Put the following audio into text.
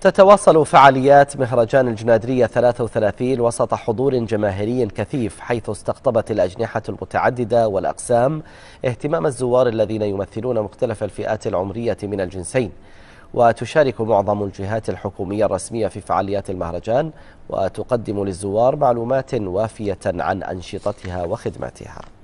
تتواصل فعاليات مهرجان الجنادرية 33 وسط حضور جماهيري كثيف حيث استقطبت الأجنحة المتعددة والأقسام اهتمام الزوار الذين يمثلون مختلف الفئات العمرية من الجنسين وتشارك معظم الجهات الحكومية الرسمية في فعاليات المهرجان وتقدم للزوار معلومات وافية عن أنشطتها وخدماتها